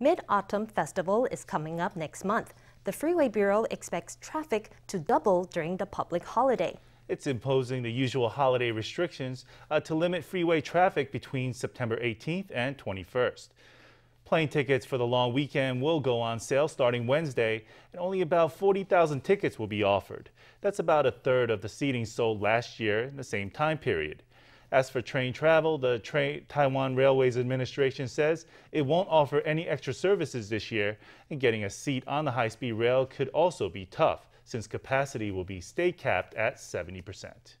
Mid Autumn Festival is coming up next month. The Freeway Bureau expects traffic to double during the public holiday. It's imposing the usual holiday restrictions uh, to limit freeway traffic between September 18th and 21st. Plane tickets for the long weekend will go on sale starting Wednesday, and only about 40,000 tickets will be offered. That's about a third of the seating sold last year in the same time period. As for train travel, the Tra Taiwan Railways Administration says it won't offer any extra services this year, and getting a seat on the high speed rail could also be tough since capacity will be state capped at 70%.